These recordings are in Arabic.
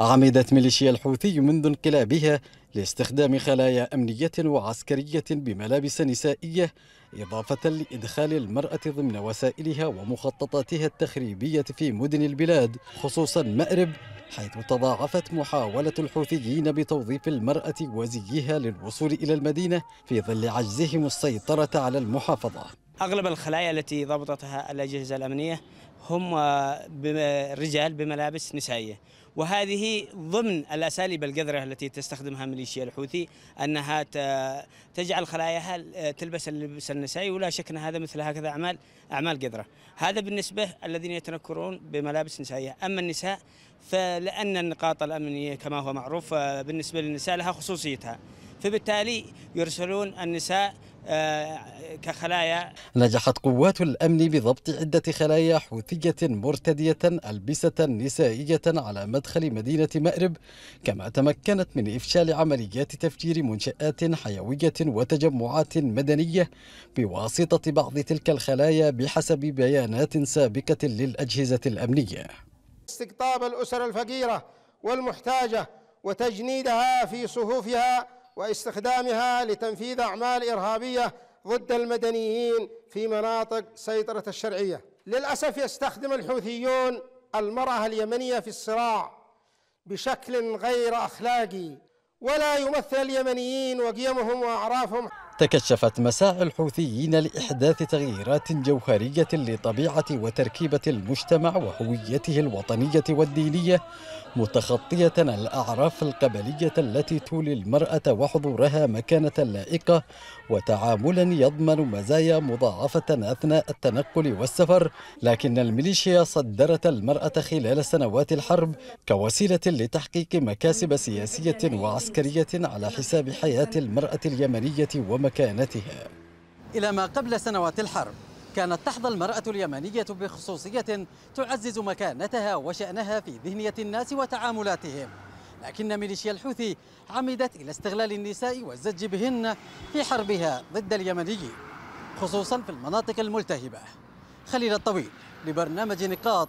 عمدت ميليشيا الحوثي منذ انقلابها لاستخدام خلايا أمنية وعسكرية بملابس نسائية إضافة لإدخال المرأة ضمن وسائلها ومخططاتها التخريبية في مدن البلاد خصوصا مأرب حيث تضاعفت محاولة الحوثيين بتوظيف المرأة وزيها للوصول إلى المدينة في ظل عجزهم السيطرة على المحافظة أغلب الخلايا التي ضبطتها الأجهزة الأمنية هم آه، آه، رجال بملابس نسائية وهذه ضمن الأساليب القذرة التي تستخدمها ميليشيا الحوثي أنها آه، تجعل خلاياها تلبس اللبس النسائي ولا شك أن هذا مثل هكذا أعمال أعمال قذرة هذا بالنسبة الذين يتنكرون بملابس نسائية أما النساء فلأن النقاط الأمنية كما هو معروف بالنسبة للنساء لها خصوصيتها فبالتالي يرسلون النساء آه، كخلايا نجحت قوات الأمن بضبط عدة خلايا حوثية مرتدية ألبسة نسائية على مدخل مدينة مأرب كما تمكنت من إفشال عمليات تفجير منشآت حيوية وتجمعات مدنية بواسطة بعض تلك الخلايا بحسب بيانات سابقة للأجهزة الأمنية استقطاب الأسر الفقيرة والمحتاجة وتجنيدها في صفوفها واستخدامها لتنفيذ أعمال إرهابية ضد المدنيين في مناطق سيطرة الشرعية للأسف يستخدم الحوثيون المرأة اليمنية في الصراع بشكل غير أخلاقي ولا يمثل اليمنيين وقيمهم وأعرافهم تكشفت مساعي الحوثيين لإحداث تغييرات جوهرية لطبيعة وتركيبة المجتمع وهويته الوطنية والدينية متخطية الأعراف القبلية التي تولي المرأة وحضورها مكانة لائقة وتعاملا يضمن مزايا مضاعفة أثناء التنقل والسفر لكن الميليشيا صدرت المرأة خلال سنوات الحرب كوسيلة لتحقيق مكاسب سياسية وعسكرية على حساب حياة المرأة اليمنية وما مكانتها إلى ما قبل سنوات الحرب كانت تحظى المرأة اليمنية بخصوصية تعزز مكانتها وشأنها في ذهنية الناس وتعاملاتهم لكن ميليشيا الحوثي عمدت إلى استغلال النساء والزج بهن في حربها ضد اليمنيين خصوصا في المناطق الملتهبة خليل الطويل لبرنامج نقاط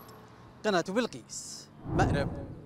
قناة بلقيس مأرب